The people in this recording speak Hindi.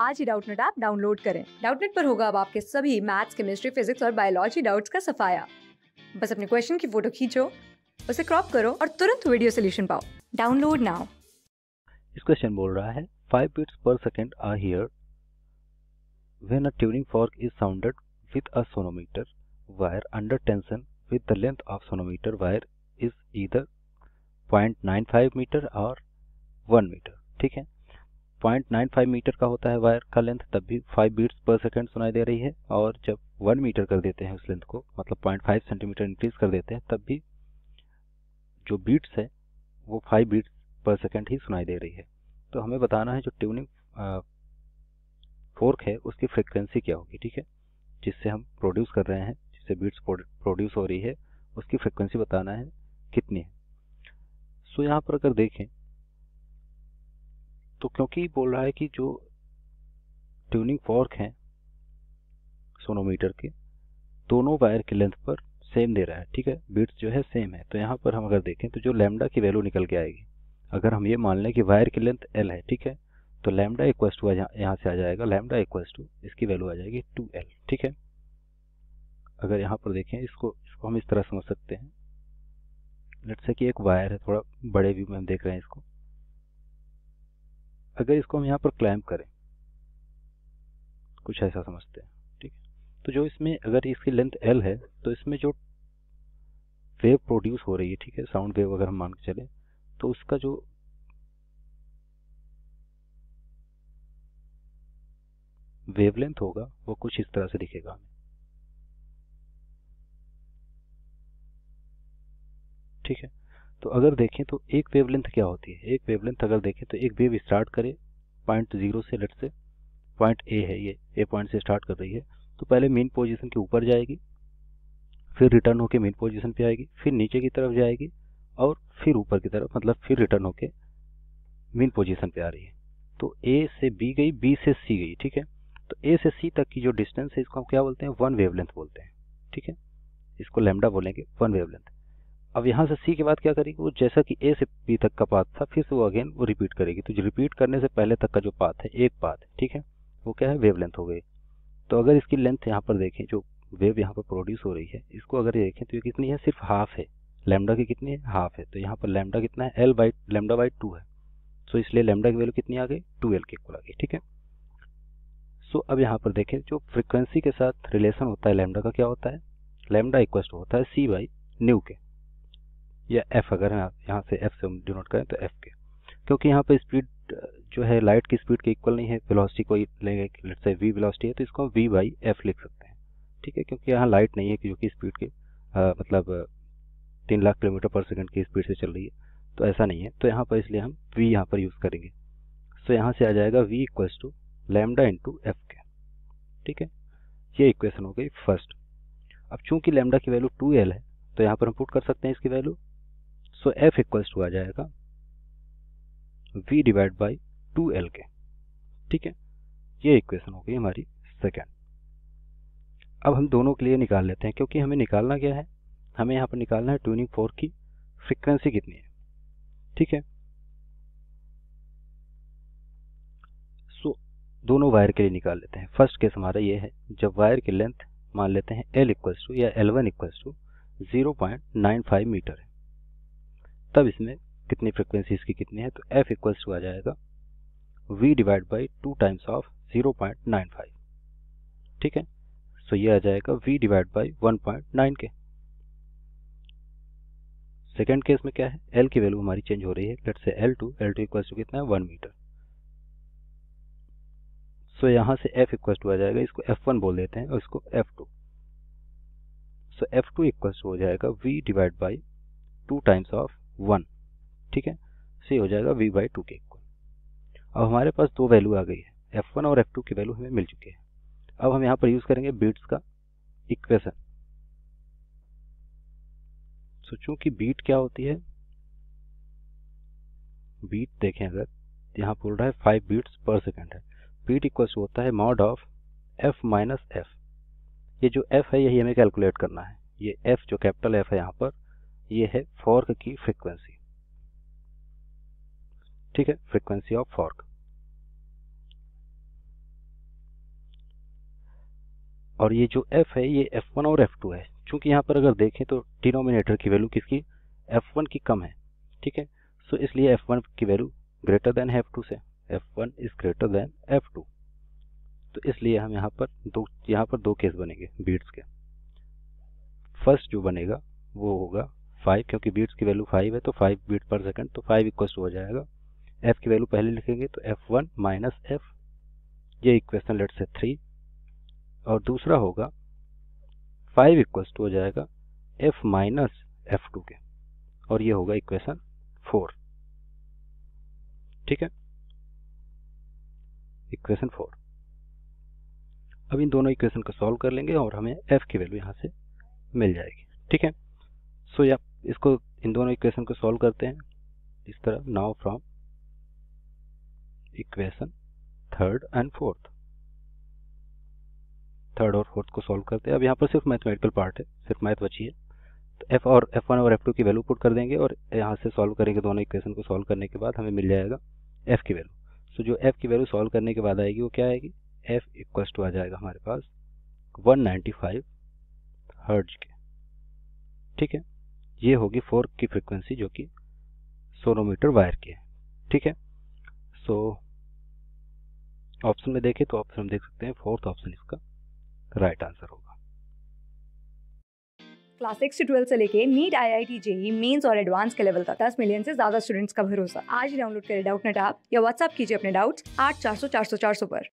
आज ही डाउटनेट ऐप डाउनलोड करें डाउटनेट पर होगा अब आपके सभी मैथ्स केमिस्ट्री फिजिक्स और बायोलॉजी डाउट्स का सफाया बस अपने क्वेश्चन की फोटो खींचो उसे क्रॉप करो और तुरंत वीडियो सोल्यूशन पाओ डाउनलोड नाउ इस क्वेश्चन बोल रहा है five beats per second are here when a tuning fork is sounded with a sonometer wire under tension with the length of sonometer wire is either five metre और वन मीटर ठीक है 0.95 मीटर का होता है वायर का लेंथ तब भी 5 बीट्स पर सेकंड सुनाई दे रही है और जब 1 मीटर कर देते हैं उस लेंथ को मतलब 0.5 सेंटीमीटर इंक्रीज कर देते हैं तब भी जो बीट्स है वो 5 बीट्स पर सेकंड ही सुनाई दे रही है तो हमें बताना है जो ट्यूनिंग फोर्क है उसकी फ्रिक्वेंसी क्या होगी ठीक है जिससे हम प्रोड्यूस कर रहे हैं जिससे बीट्स प्रोड्यूस हो रही है उसकी फ्रिक्वेंसी बताना है कितनी है सो यहाँ पर अगर देखें तो क्योंकि बोल रहा है कि जो ट्यूनिंग फॉर्क हैं सोनोमीटर के दोनों वायर की लेंथ पर सेम दे रहा है ठीक है बिट्स जो है सेम है तो यहाँ पर हम अगर देखें तो जो लैमडा की वैल्यू निकल के आएगी अगर हम ये मान लें कि वायर की लेंथ एल है ठीक है तो लैमडा इक्वल टू यहाँ से आ जाएगा लैमडा इक्वल टू इसकी वैल्यू आ जाएगी टू एल ठीक है अगर यहाँ पर देखें इसको इसको हम इस तरह समझ सकते हैं लेट्स से कि एक वायर है थोड़ा बड़े व्यू में हम देख रहे हैं इसको अगर इसको हम यहाँ पर क्लैम्प करें कुछ ऐसा समझते हैं ठीक है तो जो इसमें अगर इसकी लेंथ एल है तो इसमें जो वेव प्रोड्यूस हो रही है ठीक है साउंड वेव अगर हम मान के चले तो उसका जो वेवलेंथ होगा वो कुछ इस तरह से दिखेगा हमें ठीक है तो अगर देखें तो एक वेवलेंथ क्या होती है एक वेवलेंथ अगर देखें तो एक वेव स्टार्ट करे पॉइंट जीरो से लेट से पॉइंट ए है ये ए पॉइंट से स्टार्ट कर रही है तो पहले मेन पोजीशन के ऊपर जाएगी फिर रिटर्न होके मेन पोजीशन पे आएगी फिर नीचे की तरफ जाएगी और फिर ऊपर की तरफ मतलब फिर रिटर्न होके मेन पोजीशन पे आ रही है तो ए से बी गई बी से सी गई ठीक है तो ए से सी तक की जो डिस्टेंस है इसको हम क्या बोलते हैं वन वेवलेंथ बोलते हैं ठीक है इसको लेमडा बोलेंगे वन वेवलेंथ अब यहाँ से सी के बाद क्या करेगी वो जैसा कि ए से बी तक का पाथ था फिर से वो अगेन वो रिपीट करेगी तो जो रिपीट करने से पहले तक का जो पाथ है एक पाथ ठीक है वो क्या है वेव लेंथ हो गई तो अगर इसकी लेंथ यहाँ पर देखें जो वेव यहाँ पर प्रोड्यूस हो रही है इसको अगर ये देखें तो ये कितनी है सिर्फ हाफ है लेमडा की कितनी है हाफ है तो यहाँ पर लेमडा कितना है L by lambda by two है सो तो इसलिए लेमडा की वैल्यू कितनी आ गई टू एल के इक्वल आ गई ठीक है सो अब यहाँ पर देखें जो फ्रिक्वेंसी के साथ रिलेशन होता है लेमडा का क्या होता है लेमडा इक्वेस्ट होता है सी बाई न्यू के या एफ अगर हम यहाँ से एफ से डिनोट करें तो एफ के क्योंकि यहाँ पे स्पीड जो है लाइट की स्पीड के इक्वल नहीं है वेलोसिटी को लेट से वी वेलोसिटी है तो इसको वी बाई एफ लिख सकते हैं ठीक है क्योंकि यहाँ लाइट नहीं है क्योंकि स्पीड के आ, मतलब तीन लाख किलोमीटर पर सेकंड की स्पीड से चल रही है तो ऐसा नहीं है तो यहाँ पर इसलिए हम वी यहाँ पर यूज़ करेंगे सो यहाँ से आ जाएगा V equals to lambda into F के ठीक है ये इक्वेशन हो गई फर्स्ट अब चूंकि लेमडा की वैल्यू टू एल है तो यहाँ पर हम पुट कर सकते हैं इसकी value so F equals to आ जाएगा v divide by two L के ठीक है ये इक्वेशन हो गई हमारी सेकेंड अब हम दोनों के लिए निकाल लेते हैं क्योंकि हमें निकालना क्या है हमें यहाँ पर निकालना है ट्यूनिंग फोर की फ्रिक्वेंसी कितनी है ठीक है सो दोनों वायर के लिए निकाल लेते हैं फर्स्ट केस हमारा ये है जब वायर की लेंथ मान लेते हैं एल इक्वल्स टू या L one equals to 0.95 metre है तब इसमें कितनी फ्रिक्वेंसीज की कितनी है तो एफ इक्वल्स टू आ जाएगा V divide by two times of 0.95 ठीक है सो so ये आ जाएगा वी डिवाइड बाई 1.9 के सेकेंड केस में क्या है एल की वैल्यू हमारी चेंज हो रही है let say L two L two equal to कितना है वन मीटर सो यहाँ से एफ इक्वल्स टू आ जाएगा इसको एफ वन बोल देते हैं और इसको F two so F two equals हो जाएगा V divide by two times of one ठीक है सो हो जाएगा V बाई टू के इक्वल अब हमारे पास दो वैल्यू आ गई है एफ वन और एफ टू की वैल्यू हमें मिल चुकी है अब हम यहाँ पर यूज़ करेंगे बीट्स का इक्वेशन सो चूंकि बीट क्या होती है बीट देखें अगर यहाँ बोल रहा है फाइव बीट्स पर सेकेंड है बीट इक्वल्स होता है mod of F minus F ये जो एफ है यही हमें कैलकुलेट करना है ये एफ जो कैपिटल एफ है यहाँ पर ये है फॉर्क की फ्रीक्वेंसी ठीक है फ्रीक्वेंसी ऑफ फॉर्क और ये जो f है ये f1 और f2 है क्योंकि यहाँ पर अगर देखें तो डिनोमिनेटर की वैल्यू किसकी f1 की कम है ठीक है सो इसलिए f1 की वैल्यू ग्रेटर देन f2 से f1 is greater than f2 तो इसलिए हम यहाँ पर दो यहाँ पर दो केस बनेंगे बीट्स के फर्स्ट जो बनेगा वो होगा फाइव क्योंकि बीट्स की वैल्यू फाइव है तो फाइव बीट पर सेकंड तो फाइव इक्वल हो जाएगा एफ की वैल्यू पहले लिखेंगे तो एफ वन माइनस एफ ये इक्वेशन लेट से थ्री और दूसरा होगा फाइव इक्वेस्ट हो जाएगा एफ माइनस एफ टू के और ये होगा इक्वेशन फोर ठीक है इक्वेशन फोर अब इन दोनों इक्वेशन को सॉल्व कर लेंगे और हमें एफ की वैल्यू यहाँ से मिल जाएगी ठीक है सो या इसको इन दोनों इक्वेशन को सॉल्व करते हैं इस तरह now from equation third and fourth third और फोर्थ को सॉल्व करते हैं अब यहाँ पर सिर्फ मैथमेटिकल पार्ट है सिर्फ मैथ बची है तो एफ और एफ वन और एफ टू की वैल्यू पुट कर देंगे और यहाँ से सॉल्व करेंगे दोनों इक्वेशन को सॉल्व करने के बाद हमें मिल जाएगा एफ की वैल्यू सो जो एफ की वैल्यू सॉल्व करने के बाद आएगी वो क्या आएगी एफ इक्व टू आ जाएगा हमारे पास 195 नाइन्टी हर्ज के ठीक है ये होगी फोर की फ्रिक्वेंसी जो कि सोनोमीटर वायर की है ठीक है सो ऑप्शन में देखें तो ऑप्शन हम देख सकते हैं फोर्थ ऑप्शन इसका राइट आंसर होगा क्लास सिक्स से ट्वेल्थ से लेके NEET I I T JEE mains और एडवांस के लेवल तक दस मिलियन से ज्यादा स्टूडेंट्स का भरोसा आज डाउनलोड करें डाउट नेट आप या व्हाट्सअप कीजिए अपने डाउट्स आठ चार सौ चार सौ चार सौ पर